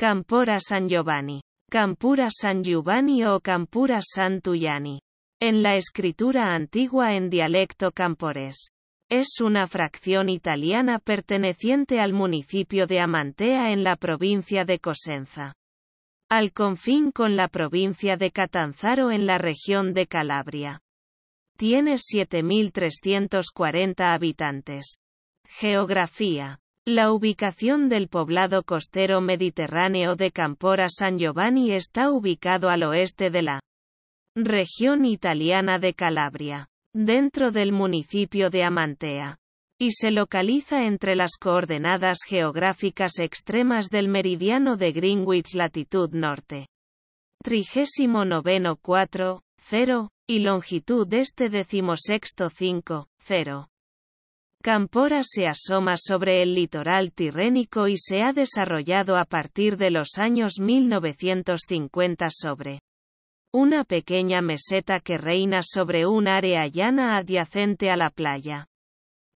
Campora San Giovanni. Campura San Giovanni o Campura Tuyani. En la escritura antigua en dialecto camporés. Es una fracción italiana perteneciente al municipio de Amantea en la provincia de Cosenza. Al confín con la provincia de Catanzaro en la región de Calabria. Tiene 7.340 habitantes. Geografía. La ubicación del poblado costero mediterráneo de Campora San Giovanni está ubicado al oeste de la región italiana de Calabria, dentro del municipio de Amantea, y se localiza entre las coordenadas geográficas extremas del meridiano de Greenwich latitud norte. 39 4, 0, y longitud este 16 5, 0. Campora se asoma sobre el litoral tirrénico y se ha desarrollado a partir de los años 1950 sobre una pequeña meseta que reina sobre un área llana adyacente a la playa.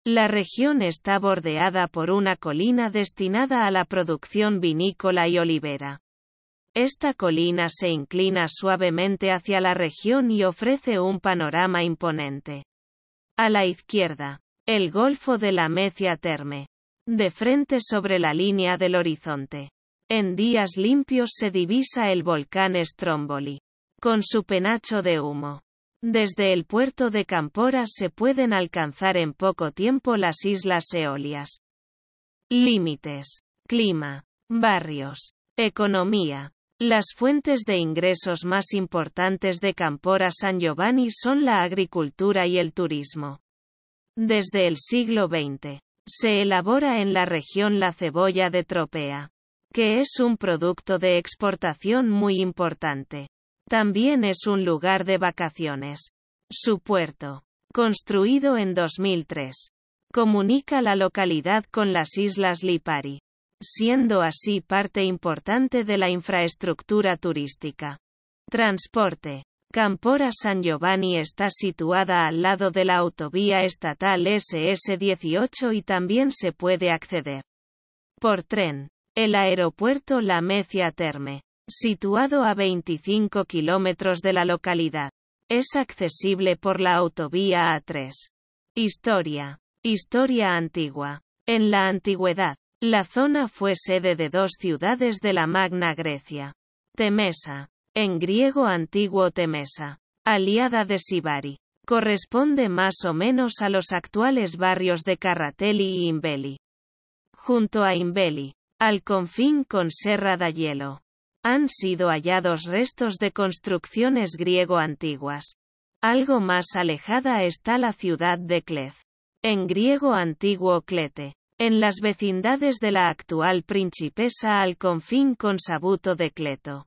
La región está bordeada por una colina destinada a la producción vinícola y olivera. Esta colina se inclina suavemente hacia la región y ofrece un panorama imponente. A la izquierda, el Golfo de la Mecia Terme. De frente sobre la línea del horizonte. En días limpios se divisa el volcán Stromboli. Con su penacho de humo. Desde el puerto de Campora se pueden alcanzar en poco tiempo las islas eolias. Límites. Clima. Barrios. Economía. Las fuentes de ingresos más importantes de Campora San Giovanni son la agricultura y el turismo. Desde el siglo XX, se elabora en la región la cebolla de tropea, que es un producto de exportación muy importante. También es un lugar de vacaciones. Su puerto, construido en 2003, comunica la localidad con las islas Lipari, siendo así parte importante de la infraestructura turística. Transporte. Campora San Giovanni está situada al lado de la autovía estatal SS18 y también se puede acceder por tren. El aeropuerto La Mecia Terme, situado a 25 kilómetros de la localidad, es accesible por la autovía A3. Historia. Historia antigua. En la antigüedad, la zona fue sede de dos ciudades de la Magna Grecia. Temesa, en griego antiguo Temesa, aliada de Sibari. Corresponde más o menos a los actuales barrios de Carratelli y Imbeli. Junto a Imbeli, al confín con Serra da Hielo, han sido hallados restos de construcciones griego antiguas. Algo más alejada está la ciudad de Clez, en griego antiguo Clete, en las vecindades de la actual principesa al confín con Sabuto de Cleto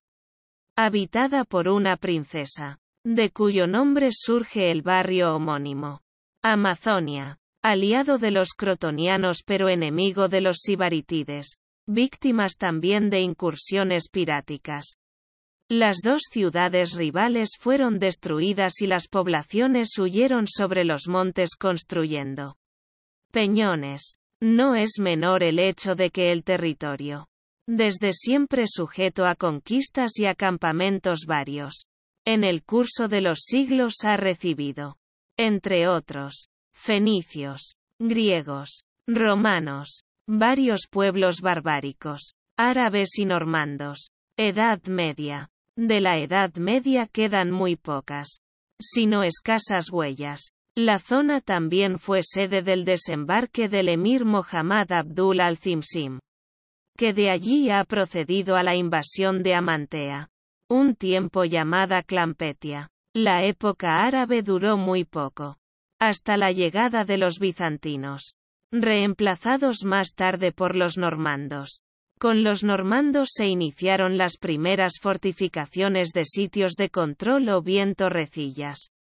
habitada por una princesa, de cuyo nombre surge el barrio homónimo. Amazonia, aliado de los crotonianos pero enemigo de los sibaritides, víctimas también de incursiones piráticas. Las dos ciudades rivales fueron destruidas y las poblaciones huyeron sobre los montes construyendo peñones. No es menor el hecho de que el territorio desde siempre sujeto a conquistas y acampamentos varios. En el curso de los siglos ha recibido, entre otros, fenicios, griegos, romanos, varios pueblos barbáricos, árabes y normandos. Edad Media. De la Edad Media quedan muy pocas, sino escasas huellas. La zona también fue sede del desembarque del emir Mohammad Abdul al que de allí ha procedido a la invasión de Amantea, un tiempo llamada Clampetia. La época árabe duró muy poco, hasta la llegada de los bizantinos, reemplazados más tarde por los normandos. Con los normandos se iniciaron las primeras fortificaciones de sitios de control o bien torrecillas.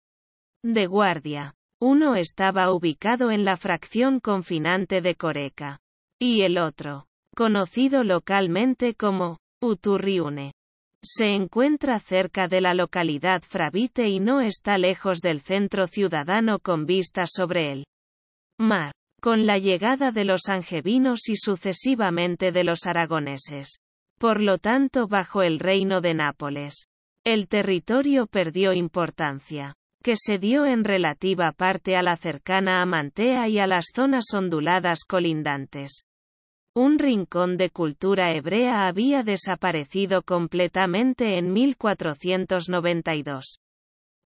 De guardia. Uno estaba ubicado en la fracción confinante de Coreca. Y el otro, conocido localmente como Uturriune. Se encuentra cerca de la localidad Fravite y no está lejos del centro ciudadano con vistas sobre el mar. Con la llegada de los angevinos y sucesivamente de los aragoneses. Por lo tanto, bajo el reino de Nápoles, el territorio perdió importancia, que se dio en relativa parte a la cercana Amantea y a las zonas onduladas colindantes. Un rincón de cultura hebrea había desaparecido completamente en 1492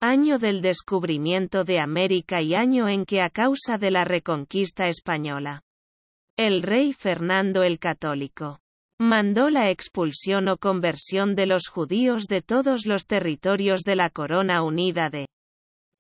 año del descubrimiento de América y año en que a causa de la reconquista española, el rey Fernando el Católico mandó la expulsión o conversión de los judíos de todos los territorios de la Corona Unida de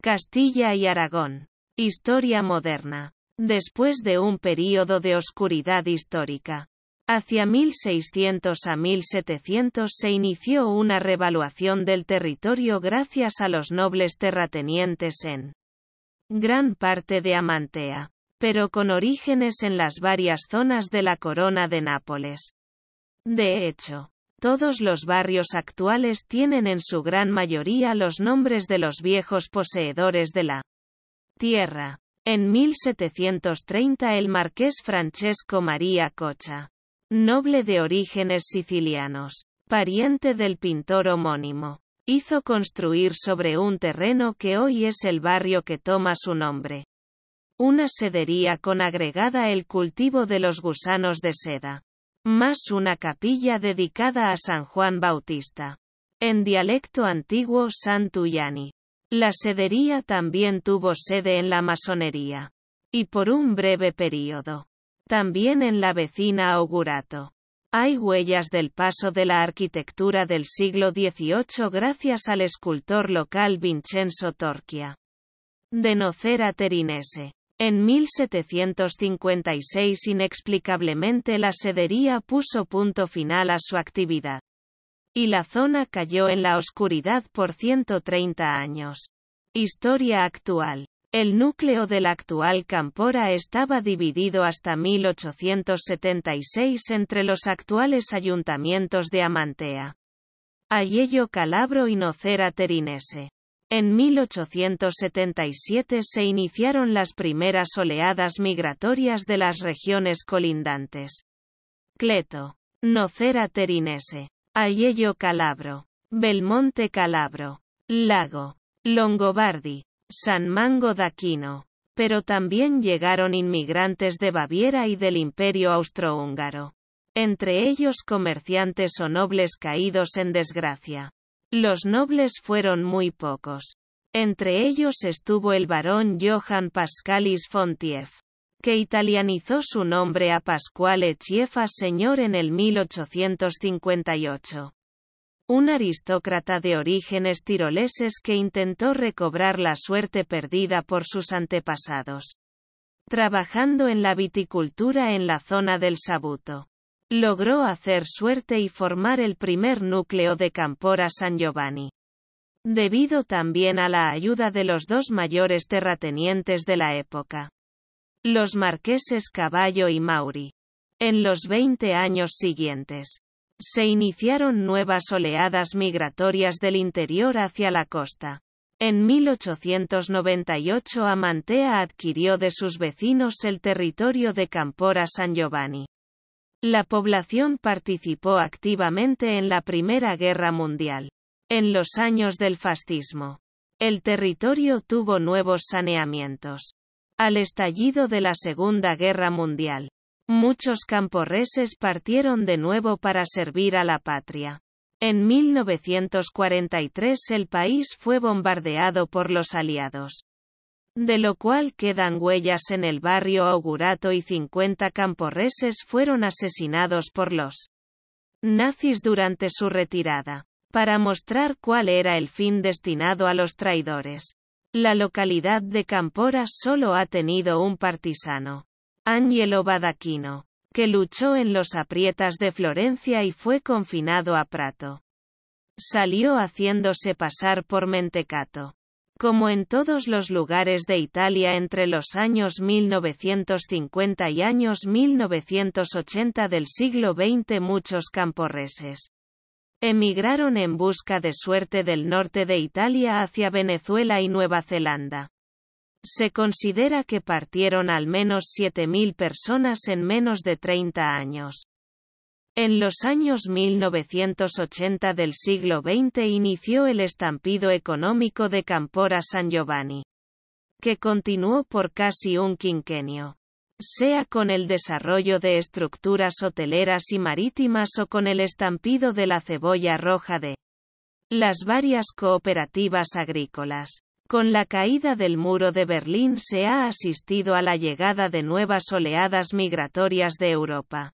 Castilla y Aragón. Historia moderna. Después de un período de oscuridad histórica, hacia 1600 a 1700 se inició una revaluación del territorio gracias a los nobles terratenientes en gran parte de Amantea, pero con orígenes en las varias zonas de la corona de Nápoles. De hecho, todos los barrios actuales tienen en su gran mayoría los nombres de los viejos poseedores de la tierra. En 1730 el marqués Francesco María Cocha, noble de orígenes sicilianos, pariente del pintor homónimo, hizo construir sobre un terreno que hoy es el barrio que toma su nombre. Una sedería con agregada el cultivo de los gusanos de seda, más una capilla dedicada a San Juan Bautista. En dialecto antiguo Santuyani. La sedería también tuvo sede en la masonería. Y por un breve periodo. También en la vecina Augurato. Hay huellas del paso de la arquitectura del siglo XVIII gracias al escultor local Vincenzo Torquia. De Nocera Terinese. En 1756 inexplicablemente la sedería puso punto final a su actividad. Y la zona cayó en la oscuridad por 130 años. Historia actual. El núcleo del actual Campora estaba dividido hasta 1876 entre los actuales ayuntamientos de Amantea, Ayello Calabro y Nocera Terinese. En 1877 se iniciaron las primeras oleadas migratorias de las regiones colindantes. Cleto. Nocera Terinese. Aiello Calabro. Belmonte Calabro. Lago. Longobardi. San Mango d'Aquino. Pero también llegaron inmigrantes de Baviera y del Imperio Austrohúngaro. Entre ellos comerciantes o nobles caídos en desgracia. Los nobles fueron muy pocos. Entre ellos estuvo el barón Johann Pascalis Fontiev que italianizó su nombre a Pasquale Chiefa Señor en el 1858. Un aristócrata de orígenes tiroleses que intentó recobrar la suerte perdida por sus antepasados. Trabajando en la viticultura en la zona del Sabuto. Logró hacer suerte y formar el primer núcleo de Campora San Giovanni debido también a la ayuda de los dos mayores terratenientes de la época los marqueses Caballo y Mauri. En los 20 años siguientes, se iniciaron nuevas oleadas migratorias del interior hacia la costa. En 1898 Amantea adquirió de sus vecinos el territorio de Campora San Giovanni. La población participó activamente en la Primera Guerra Mundial. En los años del fascismo, el territorio tuvo nuevos saneamientos. Al estallido de la Segunda Guerra Mundial, muchos camporreses partieron de nuevo para servir a la patria. En 1943 el país fue bombardeado por los aliados. De lo cual quedan huellas en el barrio Augurato y 50 camporreses fueron asesinados por los nazis durante su retirada, para mostrar cuál era el fin destinado a los traidores. La localidad de Campora solo ha tenido un partisano, Angelo Badaquino, que luchó en los aprietas de Florencia y fue confinado a Prato. Salió haciéndose pasar por mentecato. Como en todos los lugares de Italia entre los años 1950 y años 1980 del siglo XX muchos camporreses Emigraron en busca de suerte del norte de Italia hacia Venezuela y Nueva Zelanda. Se considera que partieron al menos 7.000 personas en menos de 30 años. En los años 1980 del siglo XX inició el estampido económico de Campora San Giovanni, que continuó por casi un quinquenio sea con el desarrollo de estructuras hoteleras y marítimas o con el estampido de la cebolla roja de las varias cooperativas agrícolas. Con la caída del muro de Berlín se ha asistido a la llegada de nuevas oleadas migratorias de Europa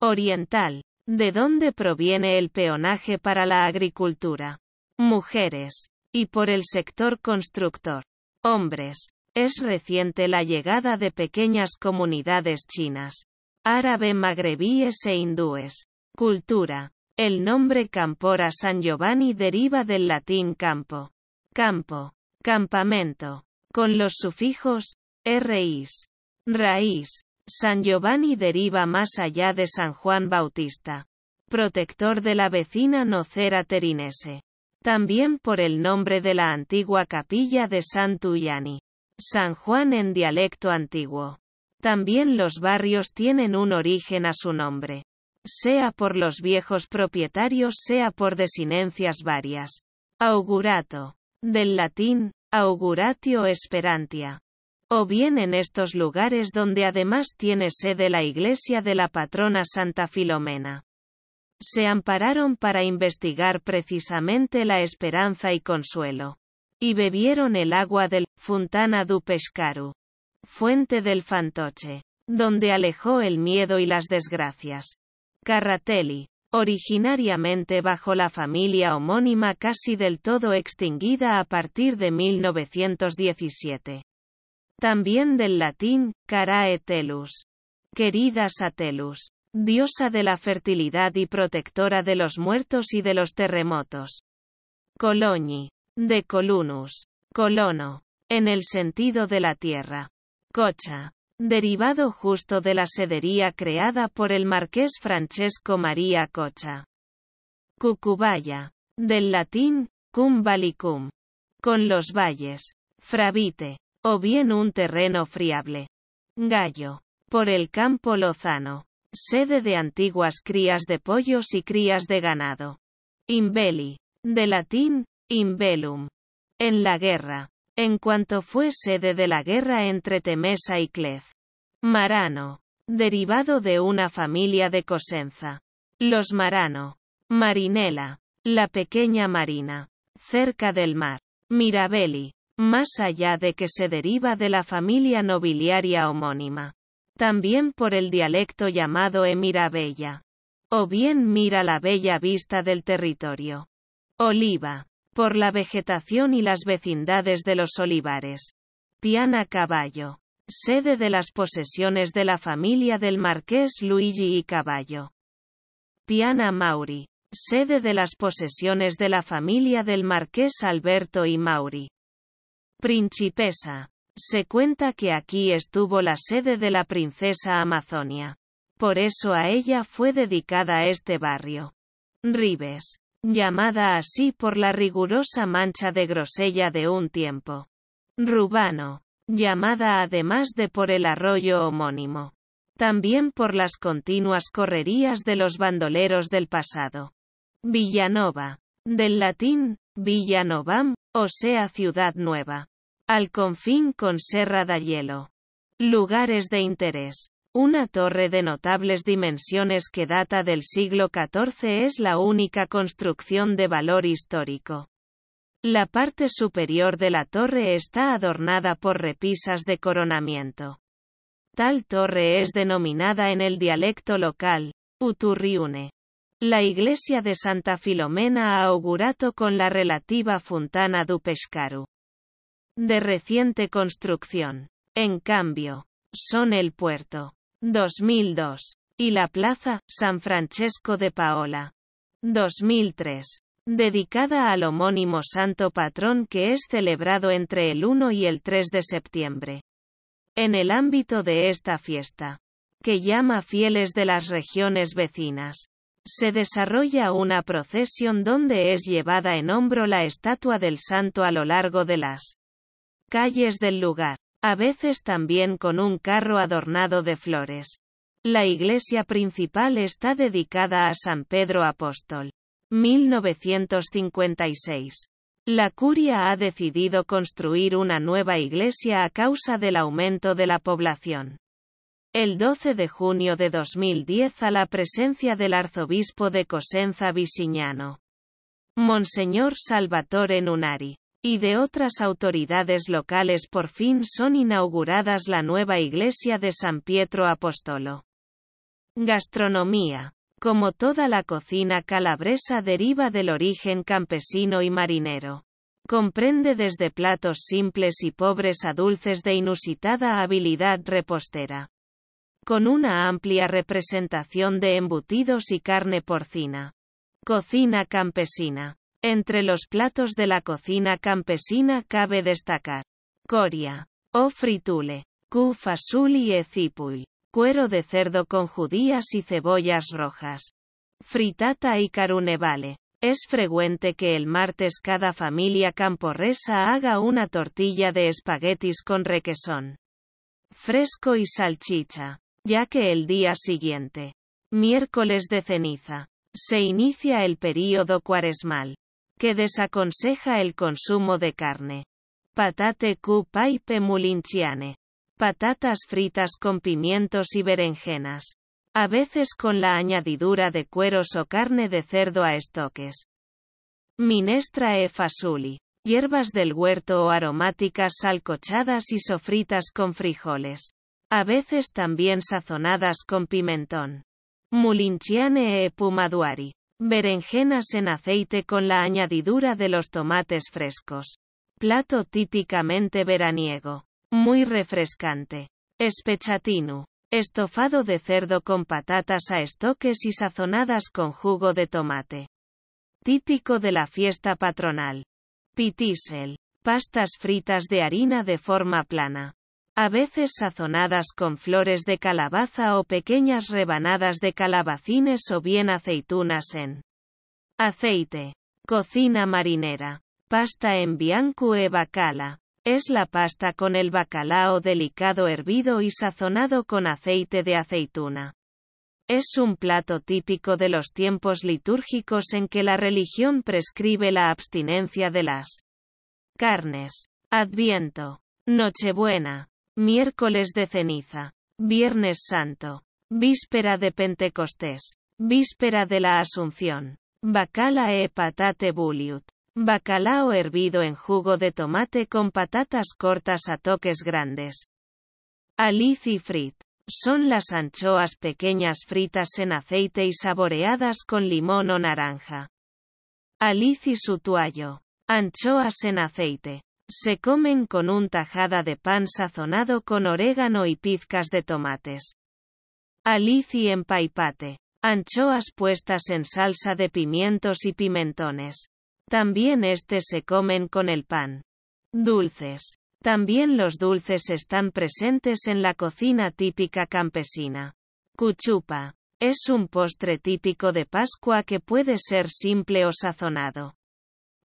Oriental, de dónde proviene el peonaje para la agricultura. Mujeres. Y por el sector constructor. Hombres. Es reciente la llegada de pequeñas comunidades chinas, árabe magrebíes e hindúes. Cultura. El nombre Campora San Giovanni deriva del latín campo, campo, campamento, con los sufijos ris, raíz. San Giovanni deriva más allá de San Juan Bautista, protector de la vecina Nocera Terinese. También por el nombre de la antigua capilla de San San Juan en dialecto antiguo. También los barrios tienen un origen a su nombre. Sea por los viejos propietarios, sea por desinencias varias. Augurato. Del latín, auguratio esperantia. O bien en estos lugares donde además tiene sede la iglesia de la patrona Santa Filomena. Se ampararon para investigar precisamente la esperanza y consuelo. Y bebieron el agua del Fontana du Pescaru, fuente del fantoche, donde alejó el miedo y las desgracias. Carratelli, originariamente bajo la familia homónima casi del todo extinguida a partir de 1917. También del latín, carae telus. Querida Satelus, diosa de la fertilidad y protectora de los muertos y de los terremotos. Coloni. De colunus. Colono. En el sentido de la tierra. Cocha. Derivado justo de la sedería creada por el marqués Francesco María Cocha. Cucubaya. Del latín, cum Con los valles. Fravite. O bien un terreno friable. Gallo. Por el campo lozano. Sede de antiguas crías de pollos y crías de ganado. Imbeli. De latín, Inbellum. En la guerra. En cuanto fue sede de la guerra entre Temesa y Clef. Marano. Derivado de una familia de Cosenza. Los Marano. Marinela. La pequeña marina. Cerca del mar. Mirabelli. Más allá de que se deriva de la familia nobiliaria homónima. También por el dialecto llamado Emirabella. O bien mira la bella vista del territorio. Oliva por la vegetación y las vecindades de los olivares. Piana Caballo. Sede de las posesiones de la familia del marqués Luigi y Caballo. Piana Mauri. Sede de las posesiones de la familia del marqués Alberto y Mauri. Principesa. Se cuenta que aquí estuvo la sede de la princesa Amazonia. Por eso a ella fue dedicada este barrio. Ribes llamada así por la rigurosa mancha de grosella de un tiempo. Rubano, llamada además de por el arroyo homónimo, también por las continuas correrías de los bandoleros del pasado. Villanova, del latín, Villanovam, o sea ciudad nueva. Al confín con Serra de Hielo. Lugares de interés. Una torre de notables dimensiones que data del siglo XIV es la única construcción de valor histórico. La parte superior de la torre está adornada por repisas de coronamiento. Tal torre es denominada en el dialecto local, Uturriune. La iglesia de Santa Filomena ha augurato con la relativa Fontana du Pescaru. De reciente construcción. En cambio, son el puerto 2002. Y la Plaza, San Francesco de Paola. 2003. Dedicada al homónimo santo patrón que es celebrado entre el 1 y el 3 de septiembre. En el ámbito de esta fiesta, que llama fieles de las regiones vecinas, se desarrolla una procesión donde es llevada en hombro la estatua del santo a lo largo de las calles del lugar a veces también con un carro adornado de flores. La iglesia principal está dedicada a San Pedro Apóstol. 1956. La curia ha decidido construir una nueva iglesia a causa del aumento de la población. El 12 de junio de 2010 a la presencia del arzobispo de Cosenza Visiñano. Monseñor Salvatore Nunari y de otras autoridades locales por fin son inauguradas la nueva iglesia de San Pietro Apóstolo. Gastronomía. Como toda la cocina calabresa deriva del origen campesino y marinero. Comprende desde platos simples y pobres a dulces de inusitada habilidad repostera. Con una amplia representación de embutidos y carne porcina. Cocina campesina. Entre los platos de la cocina campesina cabe destacar coria o fritule, cufa y ecipui, cuero de cerdo con judías y cebollas rojas, fritata y carunevale. Es frecuente que el martes cada familia camporresa haga una tortilla de espaguetis con requesón fresco y salchicha, ya que el día siguiente, miércoles de ceniza, se inicia el período cuaresmal que desaconseja el consumo de carne. Patate cu paipe mulinchiane. Patatas fritas con pimientos y berenjenas. A veces con la añadidura de cueros o carne de cerdo a estoques. Minestra e fasuli. Hierbas del huerto o aromáticas salcochadas y sofritas con frijoles. A veces también sazonadas con pimentón. Mulinchiane e pumaduari. Berenjenas en aceite con la añadidura de los tomates frescos. Plato típicamente veraniego. Muy refrescante. Espechatinu. Estofado de cerdo con patatas a estoques y sazonadas con jugo de tomate. Típico de la fiesta patronal. Pitisel. Pastas fritas de harina de forma plana a veces sazonadas con flores de calabaza o pequeñas rebanadas de calabacines o bien aceitunas en aceite. Cocina marinera. Pasta en bianco e bacala. Es la pasta con el bacalao delicado hervido y sazonado con aceite de aceituna. Es un plato típico de los tiempos litúrgicos en que la religión prescribe la abstinencia de las carnes. Adviento. Nochebuena. Miércoles de ceniza. Viernes Santo. Víspera de Pentecostés. Víspera de la Asunción. Bacala e patate buliut. Bacalao hervido en jugo de tomate con patatas cortas a toques grandes. Alice y frit. Son las anchoas pequeñas fritas en aceite y saboreadas con limón o naranja. Alice y su tuallo. Anchoas en aceite. Se comen con un tajada de pan sazonado con orégano y pizcas de tomates. Alici en paipate. Anchoas puestas en salsa de pimientos y pimentones. También este se comen con el pan. Dulces. También los dulces están presentes en la cocina típica campesina. Cuchupa. Es un postre típico de Pascua que puede ser simple o sazonado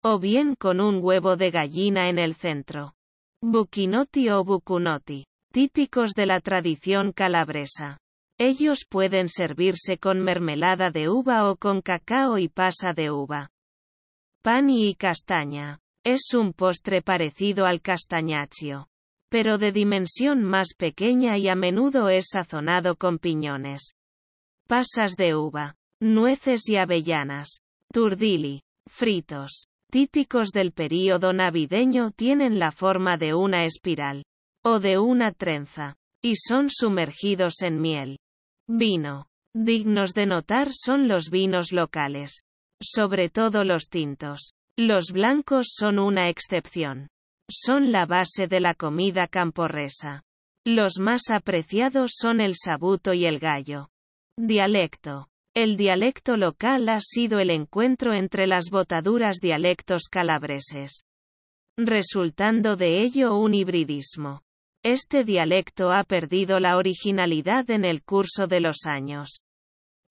o bien con un huevo de gallina en el centro. Bucinotti o bucunotti, típicos de la tradición calabresa. Ellos pueden servirse con mermelada de uva o con cacao y pasa de uva. Pani y castaña. Es un postre parecido al castañaccio, pero de dimensión más pequeña y a menudo es sazonado con piñones. Pasas de uva, nueces y avellanas, turdili, fritos típicos del período navideño tienen la forma de una espiral o de una trenza, y son sumergidos en miel. Vino. Dignos de notar son los vinos locales, sobre todo los tintos. Los blancos son una excepción. Son la base de la comida camporresa. Los más apreciados son el sabuto y el gallo. Dialecto. El dialecto local ha sido el encuentro entre las botaduras dialectos calabreses, resultando de ello un hibridismo. Este dialecto ha perdido la originalidad en el curso de los años.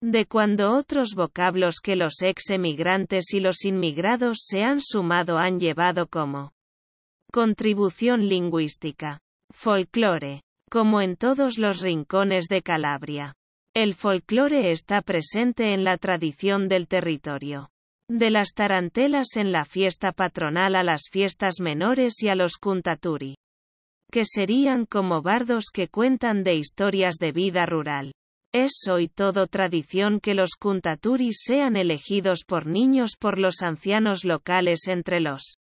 De cuando otros vocablos que los ex emigrantes y los inmigrados se han sumado han llevado como contribución lingüística, folclore, como en todos los rincones de Calabria. El folclore está presente en la tradición del territorio. De las tarantelas en la fiesta patronal a las fiestas menores y a los kuntaturi. Que serían como bardos que cuentan de historias de vida rural. Es hoy todo tradición que los kuntaturi sean elegidos por niños por los ancianos locales entre los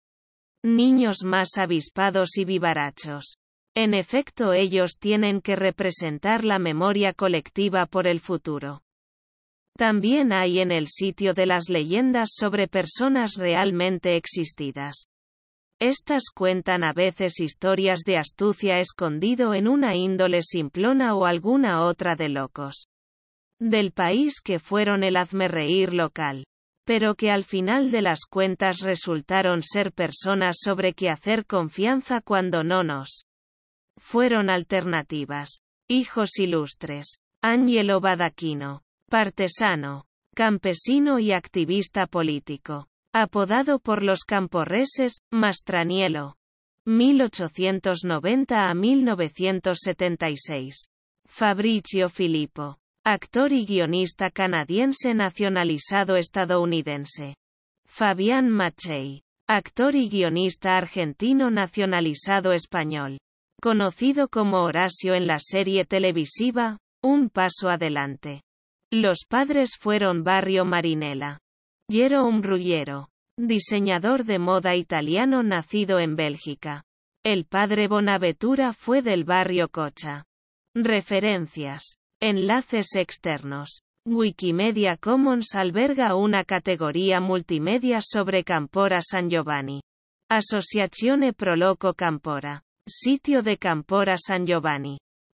niños más avispados y vivarachos. En efecto, ellos tienen que representar la memoria colectiva por el futuro. También hay en el sitio de las leyendas sobre personas realmente existidas. Estas cuentan a veces historias de astucia escondido en una índole simplona o alguna otra de locos. Del país que fueron el reír local. Pero que al final de las cuentas resultaron ser personas sobre que hacer confianza cuando no nos fueron alternativas. Hijos ilustres. Angelo Badaquino. Partesano. Campesino y activista político. Apodado por los camporreses, Mastranielo. 1890 a 1976. Fabricio Filippo. Actor y guionista canadiense nacionalizado estadounidense. Fabián Machei. Actor y guionista argentino nacionalizado español conocido como Horacio en la serie televisiva, Un Paso Adelante. Los padres fueron Barrio Marinella. Jerome Ruggiero, diseñador de moda italiano nacido en Bélgica. El padre Bonaventura fue del barrio Cocha. Referencias. Enlaces externos. Wikimedia Commons alberga una categoría multimedia sobre Campora San Giovanni. Associazione Proloco Campora. Sitio de Campora San Giovanni